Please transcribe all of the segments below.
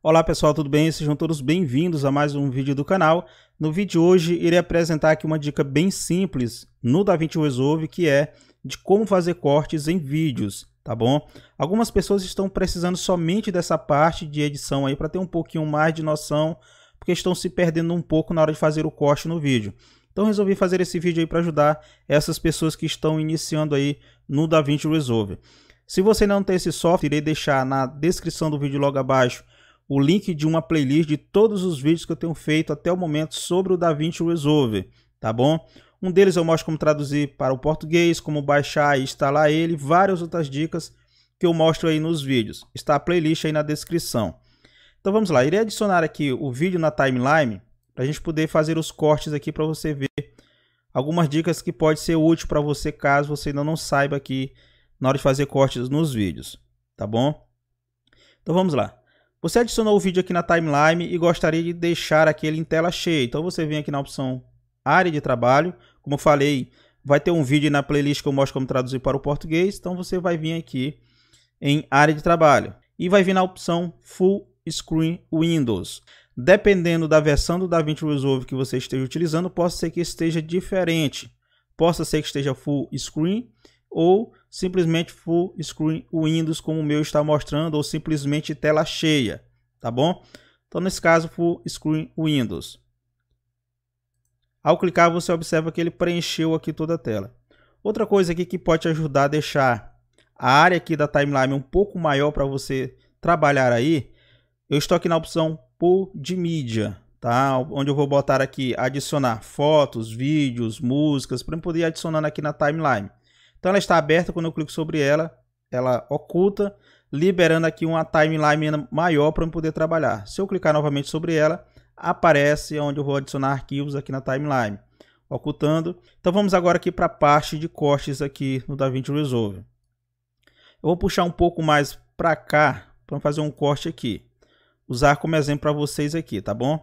Olá pessoal, tudo bem? Sejam todos bem-vindos a mais um vídeo do canal. No vídeo de hoje irei apresentar aqui uma dica bem simples no DaVinci Resolve que é de como fazer cortes em vídeos, tá bom? Algumas pessoas estão precisando somente dessa parte de edição aí para ter um pouquinho mais de noção, porque estão se perdendo um pouco na hora de fazer o corte no vídeo. Então resolvi fazer esse vídeo aí para ajudar essas pessoas que estão iniciando aí no DaVinci Resolve. Se você não tem esse software, irei deixar na descrição do vídeo logo abaixo o link de uma playlist de todos os vídeos que eu tenho feito até o momento sobre o DaVinci Resolve, tá bom? Um deles eu mostro como traduzir para o português, como baixar e instalar ele, várias outras dicas que eu mostro aí nos vídeos. Está a playlist aí na descrição. Então vamos lá, irei adicionar aqui o vídeo na timeline para a gente poder fazer os cortes aqui para você ver algumas dicas que pode ser útil para você caso você ainda não saiba aqui na hora de fazer cortes nos vídeos, tá bom? Então vamos lá. Você adicionou o vídeo aqui na timeline e gostaria de deixar aquele em tela cheia. Então você vem aqui na opção área de trabalho. Como eu falei, vai ter um vídeo na playlist que eu mostro como traduzir para o português. Então você vai vir aqui em área de trabalho e vai vir na opção Full Screen Windows. Dependendo da versão do DaVinci Resolve que você esteja utilizando, possa ser que esteja diferente. Possa ser que esteja full screen ou simplesmente full screen Windows, como o meu está mostrando, ou simplesmente tela cheia, tá bom? Então, nesse caso, full screen Windows. Ao clicar, você observa que ele preencheu aqui toda a tela. Outra coisa aqui que pode ajudar a deixar a área aqui da timeline um pouco maior para você trabalhar aí, eu estou aqui na opção pool de mídia, tá? Onde eu vou botar aqui adicionar fotos, vídeos, músicas, para poder adicionar aqui na timeline. Então ela está aberta, quando eu clico sobre ela, ela oculta, liberando aqui uma timeline maior para eu poder trabalhar. Se eu clicar novamente sobre ela, aparece onde eu vou adicionar arquivos aqui na timeline, ocultando. Então vamos agora aqui para a parte de cortes aqui no DaVinci Resolve. Eu vou puxar um pouco mais para cá para fazer um corte aqui. Usar como exemplo para vocês aqui, tá bom?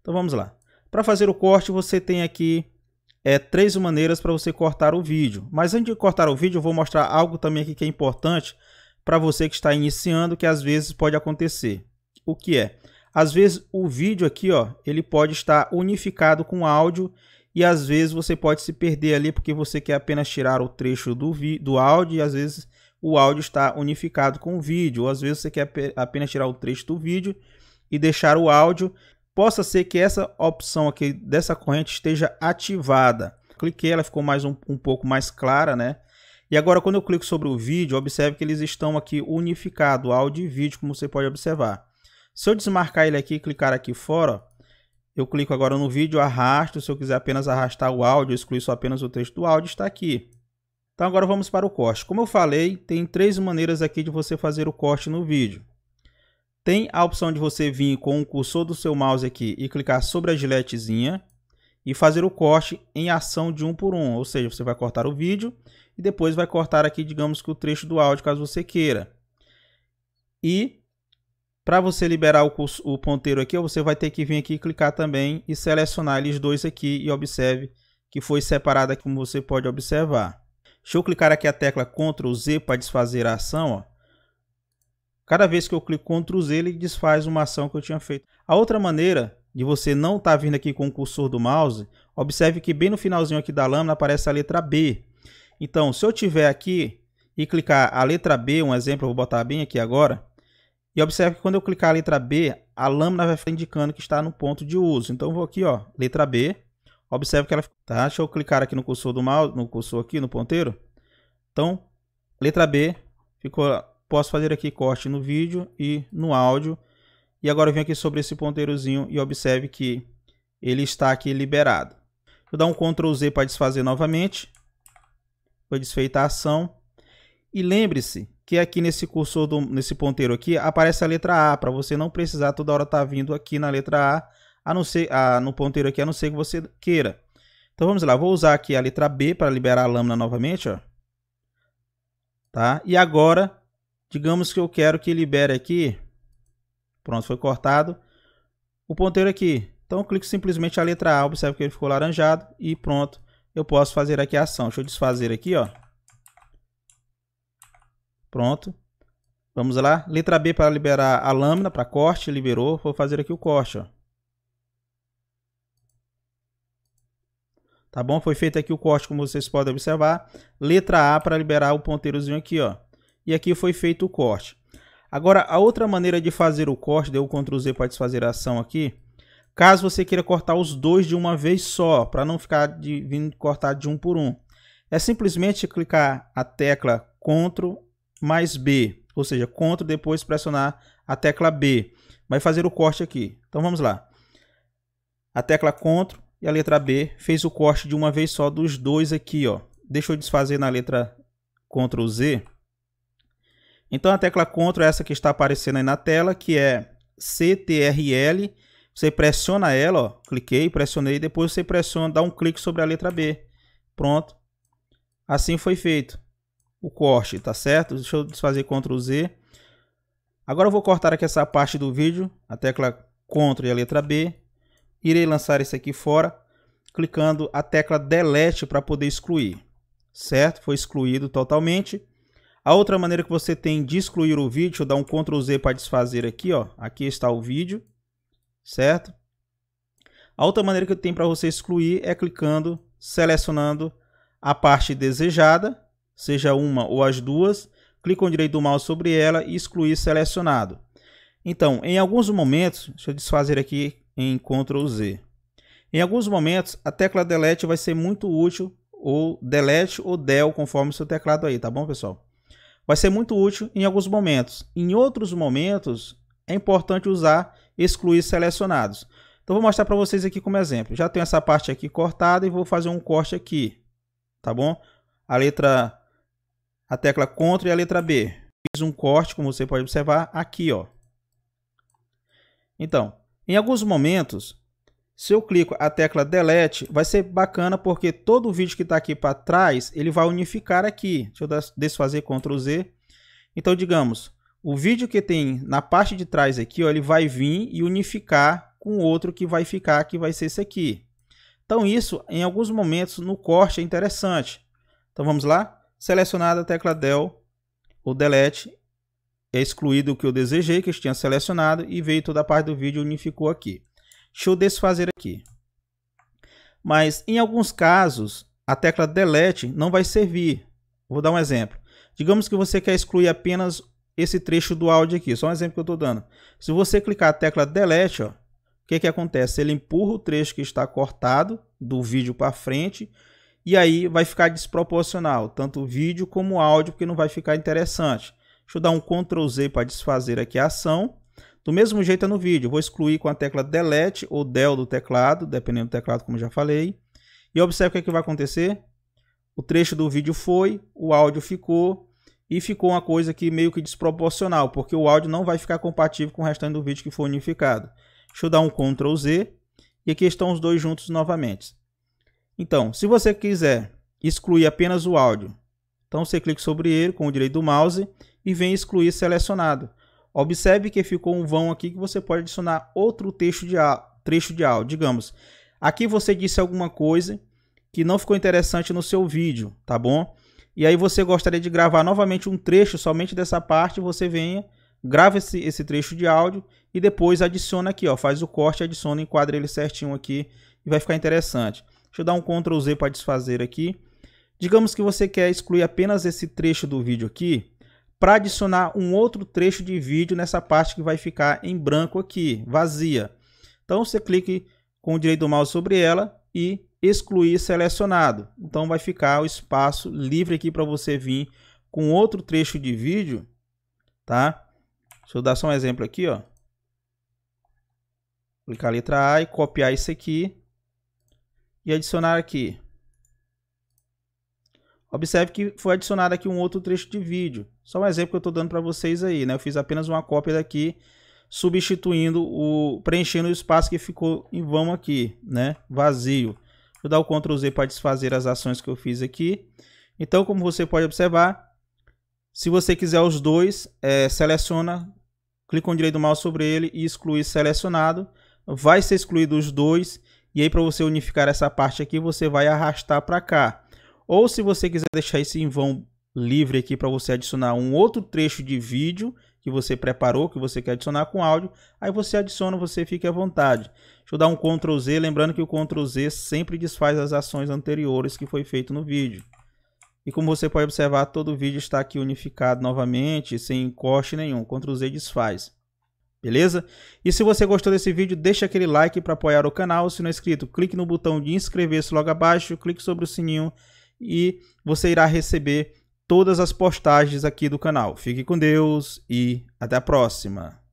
Então vamos lá. Para fazer o corte, você tem aqui é, três maneiras para você cortar o vídeo. Mas antes de cortar o vídeo, eu vou mostrar algo também aqui que é importante para você que está iniciando, que às vezes pode acontecer. O que é? Às vezes o vídeo aqui, ó, ele pode estar unificado com áudio e às vezes você pode se perder ali porque você quer apenas tirar o trecho do, do áudio e às vezes o áudio está unificado com o vídeo, ou às vezes você quer apenas tirar o trecho do vídeo e deixar o áudio possa ser que essa opção aqui dessa corrente esteja ativada. Cliquei, ela ficou mais um, um pouco mais clara, né? E agora, quando eu clico sobre o vídeo, observe que eles estão aqui unificados, áudio e vídeo, como você pode observar. Se eu desmarcar ele aqui e clicar aqui fora, eu clico agora no vídeo, arrasto. Se eu quiser apenas arrastar o áudio, excluir só apenas o texto do áudio, está aqui. Então agora vamos para o corte. Como eu falei, tem três maneiras aqui de você fazer o corte no vídeo. Tem a opção de você vir com o cursor do seu mouse aqui e clicar sobre a giletezinha e fazer o corte em ação de um por um, ou seja, você vai cortar o vídeo e depois vai cortar aqui, digamos que o trecho do áudio, caso você queira. E para você liberar o, curso, o ponteiro aqui, você vai ter que vir aqui clicar também e selecionar eles dois aqui e observe que foi separada como você pode observar. Deixa eu clicar aqui a tecla Ctrl Z para desfazer a ação, ó. Cada vez que eu clico Ctrl Z, ele desfaz uma ação que eu tinha feito. A outra maneira de você não estar tá vindo aqui com o cursor do mouse, observe que bem no finalzinho aqui da lâmina aparece a letra B. Então, se eu tiver aqui e clicar a letra B, um exemplo, eu vou botar bem aqui agora, e observe que quando eu clicar a letra B, a lâmina vai ficar indicando que está no ponto de uso. Então, eu vou aqui, ó, letra B, observe que ela... Tá? Deixa eu clicar aqui no cursor do mouse, no cursor aqui, no ponteiro. Então, letra B ficou Posso fazer aqui corte no vídeo e no áudio. E agora eu venho aqui sobre esse ponteirozinho e observe que ele está aqui liberado. Vou dar um Ctrl Z para desfazer novamente. Foi desfeita a ação. E lembre-se que aqui nesse cursor, do, nesse ponteiro aqui, aparece a letra A, para você não precisar toda hora estar tá vindo aqui na letra A, a não ser, a, no ponteiro aqui, a não ser que você queira. Então vamos lá, vou usar aqui a letra B para liberar a lâmina novamente, ó. Tá? E agora Digamos que eu quero que libere aqui. Pronto, foi cortado. O ponteiro aqui. Então eu clico simplesmente a letra A, observe que ele ficou laranjado e pronto. Eu posso fazer aqui a ação. Deixa eu desfazer aqui, ó. Pronto. Vamos lá. Letra B para liberar a lâmina, para corte, liberou. Vou fazer aqui o corte, ó. Tá bom? Foi feito aqui o corte, como vocês podem observar. Letra A para liberar o ponteirozinho aqui, ó e aqui foi feito o corte. Agora, a outra maneira de fazer o corte, deu Ctrl Z para desfazer a ação aqui, caso você queira cortar os dois de uma vez só, para não ficar de, vindo cortar de um por um, é simplesmente clicar a tecla Ctrl mais B, ou seja, Ctrl depois pressionar a tecla B. Vai fazer o corte aqui. Então vamos lá. A tecla Ctrl e a letra B fez o corte de uma vez só dos dois aqui, ó. Deixa eu desfazer na letra Ctrl Z então a tecla CTRL é essa que está aparecendo aí na tela, que é CTRL. Você pressiona ela, ó, cliquei, pressionei, depois você pressiona, dá um clique sobre a letra B. Pronto. Assim foi feito o corte, tá certo? Deixa eu desfazer Ctrl Z. Agora eu vou cortar aqui essa parte do vídeo, a tecla Ctrl e a letra B. Irei lançar esse aqui fora, clicando a tecla Delete para poder excluir. Certo? Foi excluído totalmente. A outra maneira que você tem de excluir o vídeo, eu dar um Ctrl Z para desfazer aqui, ó. Aqui está o vídeo, certo? A outra maneira que eu tenho para você excluir é clicando, selecionando a parte desejada, seja uma ou as duas, clico com o direito do mouse sobre ela e excluir selecionado. Então, em alguns momentos, deixa eu desfazer aqui em Ctrl Z. Em alguns momentos, a tecla delete vai ser muito útil, ou delete ou del, conforme o seu teclado aí, tá bom, pessoal? vai ser muito útil em alguns momentos. Em outros momentos, é importante usar excluir selecionados. Então, vou mostrar para vocês aqui como exemplo. Já tenho essa parte aqui cortada e vou fazer um corte aqui, tá bom? A letra, a tecla CTRL e a letra B. Fiz um corte, como você pode observar, aqui, ó. Então, em alguns momentos, se eu clico a tecla Delete, vai ser bacana porque todo o vídeo que está aqui para trás, ele vai unificar aqui. Deixa eu desfazer Ctrl Z. Então, digamos, o vídeo que tem na parte de trás aqui, ó, ele vai vir e unificar com outro que vai ficar, que vai ser esse aqui. Então, isso, em alguns momentos, no corte é interessante. Então, vamos lá? Selecionada a tecla Del o Delete, é excluído o que eu desejei, que eu tinha selecionado, e veio toda a parte do vídeo e unificou aqui. Deixa eu desfazer aqui. Mas em alguns casos, a tecla delete não vai servir. Vou dar um exemplo. Digamos que você quer excluir apenas esse trecho do áudio aqui, só um exemplo que eu estou dando. Se você clicar a tecla delete, o que, que acontece? Ele empurra o trecho que está cortado do vídeo para frente e aí vai ficar desproporcional, tanto o vídeo como o áudio, porque não vai ficar interessante. Deixa eu dar um Ctrl Z para desfazer aqui a ação. Do mesmo jeito é no vídeo, vou excluir com a tecla Delete ou Del do teclado, dependendo do teclado, como já falei. E observe o que, é que vai acontecer. O trecho do vídeo foi, o áudio ficou, e ficou uma coisa aqui meio que desproporcional, porque o áudio não vai ficar compatível com o restante do vídeo que foi unificado. Deixa eu dar um Ctrl Z, e aqui estão os dois juntos novamente. Então, se você quiser excluir apenas o áudio, então você clica sobre ele com o direito do mouse e vem excluir selecionado. Observe que ficou um vão aqui que você pode adicionar outro trecho de, trecho de áudio. Digamos, aqui você disse alguma coisa que não ficou interessante no seu vídeo, tá bom? E aí você gostaria de gravar novamente um trecho somente dessa parte, você venha, grava esse, esse trecho de áudio e depois adiciona aqui, ó, faz o corte, adiciona, enquadra ele certinho aqui e vai ficar interessante. Deixa eu dar um Ctrl Z para desfazer aqui. Digamos que você quer excluir apenas esse trecho do vídeo aqui, para adicionar um outro trecho de vídeo nessa parte que vai ficar em branco aqui, vazia. Então você clique com o direito do mouse sobre ela e excluir selecionado. Então vai ficar o espaço livre aqui para você vir com outro trecho de vídeo, tá? Deixa eu dar só um exemplo aqui, ó. Clicar a letra A e copiar isso aqui e adicionar aqui. Observe que foi adicionado aqui um outro trecho de vídeo. Só um exemplo que eu estou dando para vocês aí, né? Eu fiz apenas uma cópia daqui, substituindo o... preenchendo o espaço que ficou em vão aqui, né? Vazio. Vou dar o Ctrl Z para desfazer as ações que eu fiz aqui. Então, como você pode observar, se você quiser os dois, é, seleciona, clica com o direito do mouse sobre ele e exclui selecionado. Vai ser excluído os dois. E aí, para você unificar essa parte aqui, você vai arrastar para cá. Ou se você quiser deixar esse vão livre aqui para você adicionar um outro trecho de vídeo que você preparou, que você quer adicionar com áudio, aí você adiciona, você fica à vontade. Deixa eu dar um Ctrl Z, lembrando que o Ctrl Z sempre desfaz as ações anteriores que foi feito no vídeo. E como você pode observar, todo o vídeo está aqui unificado novamente, sem encoste nenhum. Ctrl Z desfaz. Beleza? E se você gostou desse vídeo, deixa aquele like para apoiar o canal. Se não é inscrito, clique no botão de inscrever-se logo abaixo, clique sobre o sininho e você irá receber todas as postagens aqui do canal. Fique com Deus e até a próxima!